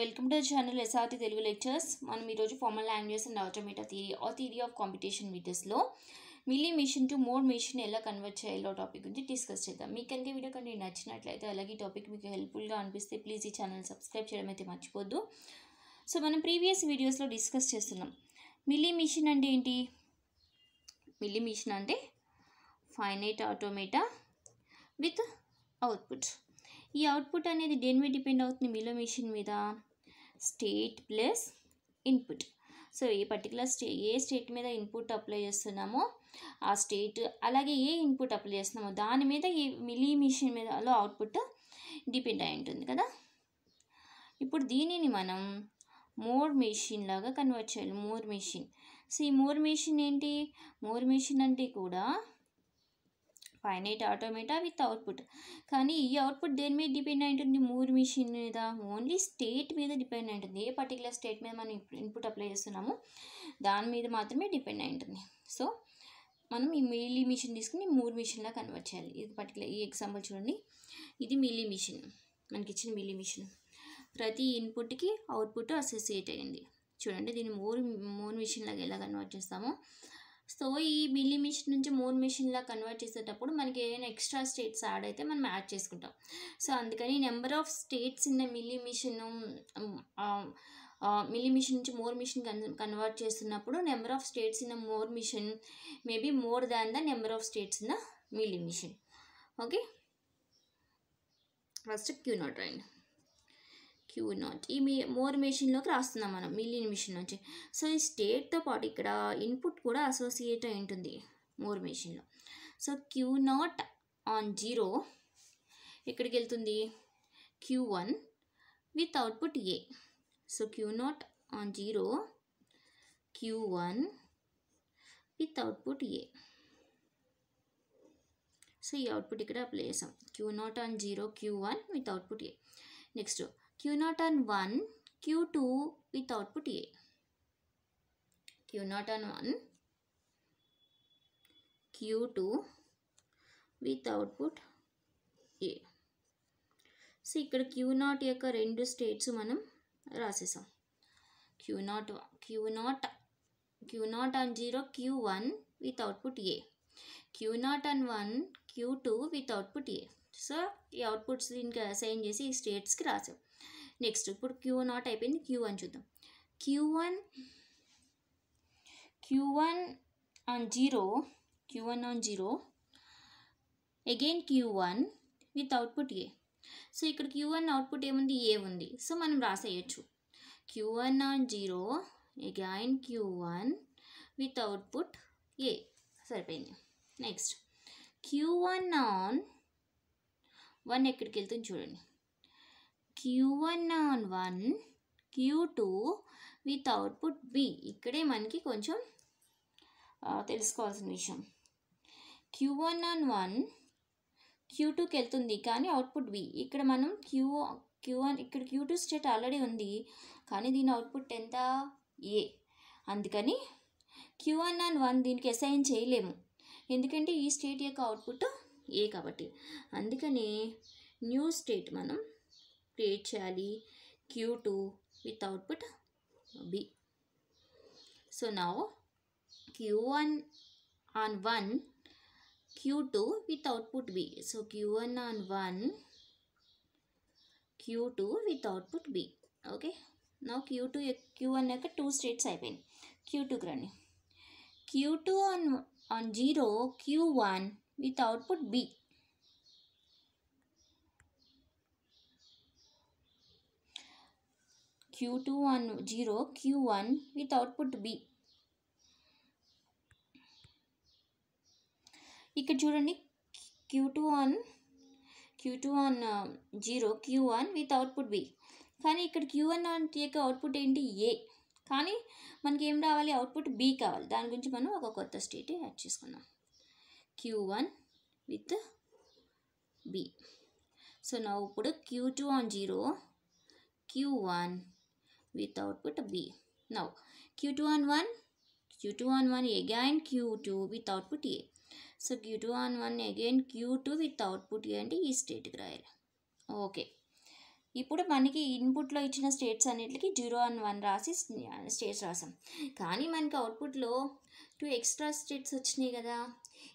Welcome to channel SRT Telugu lectures మనం ఈరోజు formal languages and automata theory uh theory of computation మీటర్స్లో Mealy machine to Moore machine ఎలా convert చేయాలో topic గురించి discuss చేద్దాం మీకు కనుక వీడియో కానీ నచ్చినట్లయితే అలాగే టాపిక్ మీకు హెల్ప్ఫుల్గా అనిపిస్తే ప్లీజ్ ఈ ఛానల్ సబ్స్క్రైబ్ చేయడం అయితే మర్చిపోద్దు సో మనం ప్రీవియస్ వీడియోస్లో డిస్కస్ చేస్తున్నాం మిల్లీ మిషన్ అంటే ఏంటి మిల్లీ మిషన్ అంటే ఫైనైట్ ఆటోమేటా విత్ అవుట్పుట్ ఈ అవుట్పుట్ అనేది దేని మీద డిపెండ్ అవుతుంది మిలో మిషన్ మీద స్టేట్ ప్లస్ ఇన్పుట్ సో ఏ పర్టికులర్ స్టే ఏ స్టేట్ మీద ఇన్పుట్ అప్లై చేస్తున్నామో ఆ స్టేట్ అలాగే ఏ ఇన్పుట్ అప్లై చేస్తున్నామో దాని మీద ఈ మిలీ మిషన్ మీదలో అవుట్పుట్ డిపెండ్ అయి ఉంటుంది కదా ఇప్పుడు దీనిని మనం మోర్ మెషిన్ లాగా కన్వర్ట్ చేయాలి మోర్ మెషిన్ సో ఈ మోర్ మెషిన్ ఏంటి మోర్ మెషిన్ అంటే కూడా ఫైనైట్ ఆటోమేటా విత్ అవుట్పుట్ కానీ ఈ అవుట్పుట్ దేని మీద డిపెండ్ అయి ఉంటుంది మూర్ మిషన్ మీద ఓన్లీ స్టేట్ మీద డిపెండ్ అయి ఉంటుంది ఏ పర్టికులర్ స్టేట్ మీద మనం ఇన్పుట్ అప్లై చేస్తున్నాము దాని మీద మాత్రమే డిపెండ్ అయి ఉంటుంది సో మనం ఈ మిల్లీ మిషన్ తీసుకుని మూర్ మిషన్లా కన్వర్ట్ చేయాలి ఇది పర్టికులర్ ఈ ఎగ్జాంపుల్ చూడండి ఇది మిల్లీ మిషన్ మనకి ఇచ్చిన మిల్లీ మిషన్ ప్రతి ఇన్పుట్కి అవుట్పుట్ అసోసియేట్ అయ్యింది చూడండి దీన్ని మోర్ మూర్ మిషన్ లాగా ఎలా కన్వర్ట్ చేస్తామో సో ఈ మిల్లీ మిషన్ నుంచి మోర్ మిషన్లా కన్వర్ట్ చేసేటప్పుడు మనకి ఏదైనా ఎక్స్ట్రా స్టేట్స్ యాడ్ అయితే మనం యాడ్ చేసుకుంటాం సో అందుకని number of states in Mealy machine Mealy machine నుంచి మోర్ మిషన్ కన్ కన్వర్ట్ చేస్తున్నప్పుడు number of states in Moore machine maybe more than the number of states in the Mealy machine okay first Q naught రైండ్ Q naught ఈ మీ more మెషిన్లోకి రాస్తున్నాం మనం million machine నుంచి so ఈ స్టేట్తో పాటు ఇక్కడ ఇన్పుట్ కూడా అసోసియేట్ అయి ఉంటుంది మోర్ మెషిన్లో so Q naught on zero ఎక్కడికి వెళ్తుంది Q one with output A so Q naught on zero Q one with output A so ఈ అవుట్పుట్ ఇక్కడ అప్లై చేసాం Q naught on zero Q one with output A next Q naught on one Q two with output A Q naught on one Q two with output A so ఇక్కడ Q naught యొక్క రెండు states మనం రాసేసాం queue naught Q naught Q naught and zero Q one with output A Q naught and one Q two with output A so ఈ outputs దీనికి assign చేసి ఈ స్టేట్స్కి రాసాం నెక్స్ట్ ఇప్పుడు క్యూ నాట్ అయిపోయింది క్యూ అని చూద్దాం Q one Q one on zero Q one on zero again Q one with output A so ఇక్కడ క్యూ వన్ అవుట్పుట్ ఏముంది ఏ ఉంది సో మనం రాసేయచ్చు Q one on zero again Q one with output A సరిపోయింది next Q one on one ఎక్కడికి వెళ్తుంది చూడండి Q1 one Q two with output B ఇక్కడే మనకి కొంచెం తెలుసుకోవాల్సిన విషయం Q one on one Q టూకి వెళ్తుంది కానీ అవుట్పుట్ బి ఇక్కడ మనం క్యూ క్యూ వన్ ఇక్కడ క్యూ టూ స్టేట్ ఆల్రెడీ ఉంది కానీ దీని అవుట్పుట్ ఎంత ఏ అందుకని క్యూ వన్ ఆన్ వన్ దీనికి అసైన్ చేయలేము ఎందుకంటే ఈ స్టేట్ యొక్క అవుట్పుట్ ఏ కాబట్టి అందుకని న్యూ స్టేట్ మనం plate Charlie Q2 with output B. So now Q1 on 1, Q2 with output B. So Q1 on 1, Q2 with output B. Okay. Now Q2, Q1 two states i mean అయిపోయింది Q2 టూక రండి Q2 on, on 0, Q1 with output B. Q two one zero Q one with output B ఇక్కడ చూడండి Q two one Q two one zero Q one with output B కానీ ఇక్కడ Q one on యొక్క output ఏంటి A కానీ మనకి ఏం రావాలి అవుట్పుట్ బి కావాలి దాని గురించి మనం ఒక కొత్త స్టేట్ యాడ్ చేసుకుందాం Q one with B so నా ఇప్పుడు Q two on zero Q one with output B. Now Q2 on 1, Q2 on 1 again Q2 with output A. So Q2 on 1 again Q2 with output A అంటే ఈ స్టేట్కి రాయాలి okay ఇప్పుడు మనకి ఇన్పుట్లో ఇచ్చిన స్టేట్స్ అన్నిటికి జీరో అండ్ వన్ రాసి స్టేట్స్ రాసాం కానీ మనకి అవుట్పుట్లో టూ ఎక్స్ట్రా స్టేట్స్ వచ్చినాయి కదా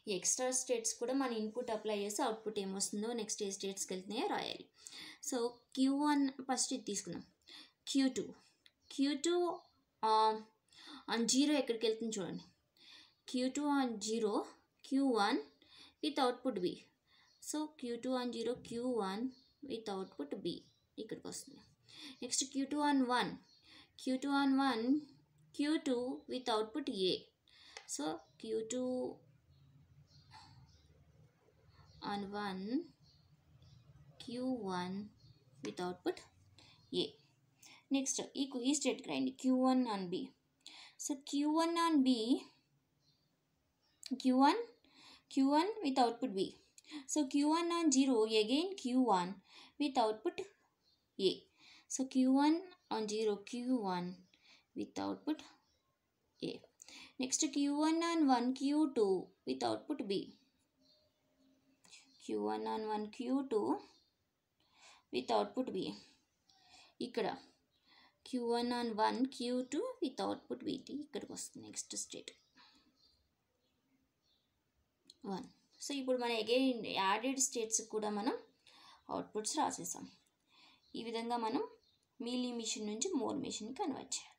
ఈ ఎక్స్ట్రా స్టేట్స్ కూడా మన ఇన్పుట్ అప్లై చేసి అవుట్పుట్ ఏమొస్తుందో నెక్స్ట్ ఏ స్టేట్స్కి వెళ్తున్నాయో రాయాలి సో క్యూ వన్ ఫస్ట్ ఇది తీసుకున్నాం Q two Q two zero चूँ Q two on zero Q one with output B so Q two on zero Q one with output B इकड़क next Q two on one Q two on one Q two with output A so Q two on one Q one with A next state रही Q one on so Q one on Q one Q one with B so Q one zero again Q one with A so Q one zero Q one with A next Q one on Q two with B Q one on Q two with B इकड़ Q one on one Q two with output వీటి ఇక్కడికి వస్తుంది next state one so ఇప్పుడు మన again added states కూడా మనం outputs రాసేసాం ఈ విధంగా మనం మీలీ మిషన్ నుంచి మోర్ మిషన్కి కన్వర్ట్ చేయాలి